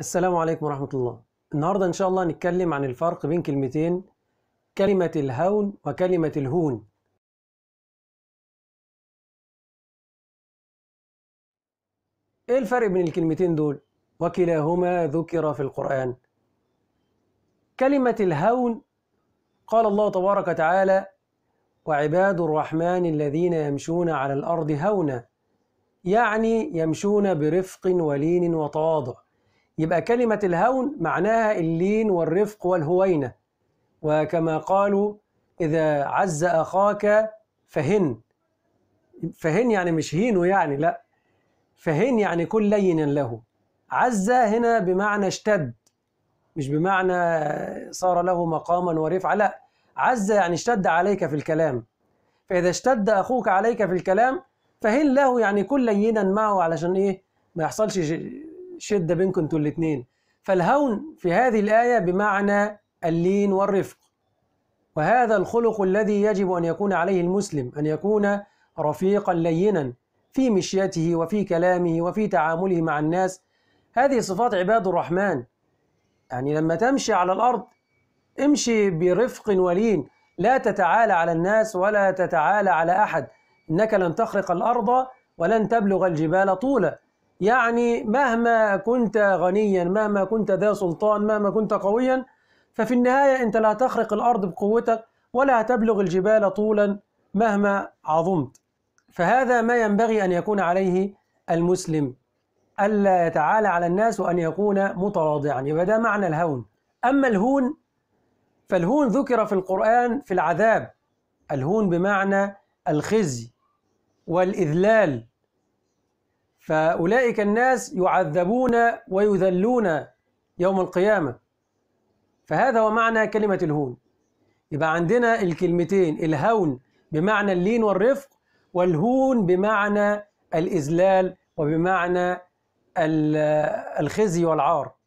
السلام عليكم ورحمة الله النهاردة إن شاء الله هنتكلم عن الفرق بين كلمتين كلمة الهون وكلمة الهون إيه الفرق بين الكلمتين دول؟ وكلاهما ذكر في القرآن كلمة الهون قال الله تبارك وتعالى وعباد الرحمن الذين يمشون على الأرض هونا يعني يمشون برفق ولين وتواضع يبقى كلمة الهون معناها اللين والرفق والهوينة وكما قالوا إذا عز أخاك فهن فهن يعني مش هينه يعني لا فهن يعني كن لينا له عز هنا بمعنى اشتد مش بمعنى صار له مقاما ورفعة لا عز يعني اشتد عليك في الكلام فإذا اشتد أخوك عليك في الكلام فهن له يعني كن لينا معه علشان إيه ما يحصلش شده بينكم انتوا الاثنين فالهون في هذه الايه بمعنى اللين والرفق وهذا الخلق الذي يجب ان يكون عليه المسلم ان يكون رفيقا لينا في مشيته وفي كلامه وفي تعامله مع الناس هذه صفات عباد الرحمن يعني لما تمشي على الارض امشي برفق ولين لا تتعالى على الناس ولا تتعالى على احد انك لن تخرق الارض ولن تبلغ الجبال طولا يعني مهما كنت غنيا مهما كنت ذا سلطان مهما كنت قويا ففي النهاية أنت لا تخرق الأرض بقوتك ولا تبلغ الجبال طولا مهما عظمت فهذا ما ينبغي أن يكون عليه المسلم ألا يتعالى على الناس وأن يكون متواضعا يبقى ده معنى الهون أما الهون فالهون ذكر في القرآن في العذاب الهون بمعنى الخزي والإذلال فأولئك الناس يعذبون ويذلون يوم القيامة فهذا هو معنى كلمة الهون يبقى عندنا الكلمتين الهون بمعنى اللين والرفق والهون بمعنى الإذلال وبمعنى الخزي والعار